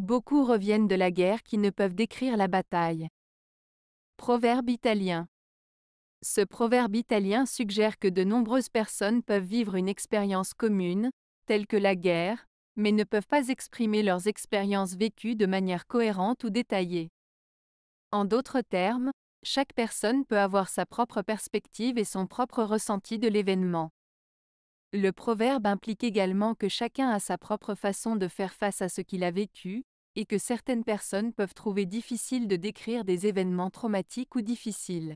Beaucoup reviennent de la guerre qui ne peuvent décrire la bataille. Proverbe italien. Ce proverbe italien suggère que de nombreuses personnes peuvent vivre une expérience commune, telle que la guerre, mais ne peuvent pas exprimer leurs expériences vécues de manière cohérente ou détaillée. En d'autres termes, chaque personne peut avoir sa propre perspective et son propre ressenti de l'événement. Le proverbe implique également que chacun a sa propre façon de faire face à ce qu'il a vécu, et que certaines personnes peuvent trouver difficile de décrire des événements traumatiques ou difficiles.